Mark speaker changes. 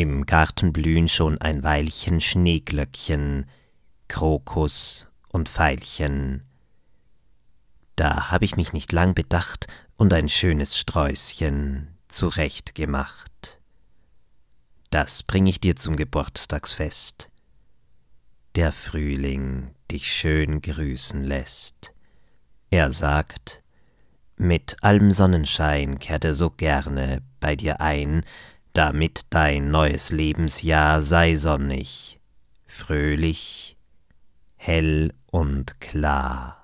Speaker 1: Im Garten blühen schon ein Weilchen Schneeglöckchen, Krokus und Veilchen. Da hab ich mich nicht lang bedacht und ein schönes Sträußchen zurechtgemacht. Das bring ich dir zum Geburtstagsfest. Der Frühling dich schön grüßen lässt. Er sagt, mit allem Sonnenschein kehrt er so gerne bei dir ein, damit dein neues Lebensjahr sei sonnig, fröhlich, hell und klar.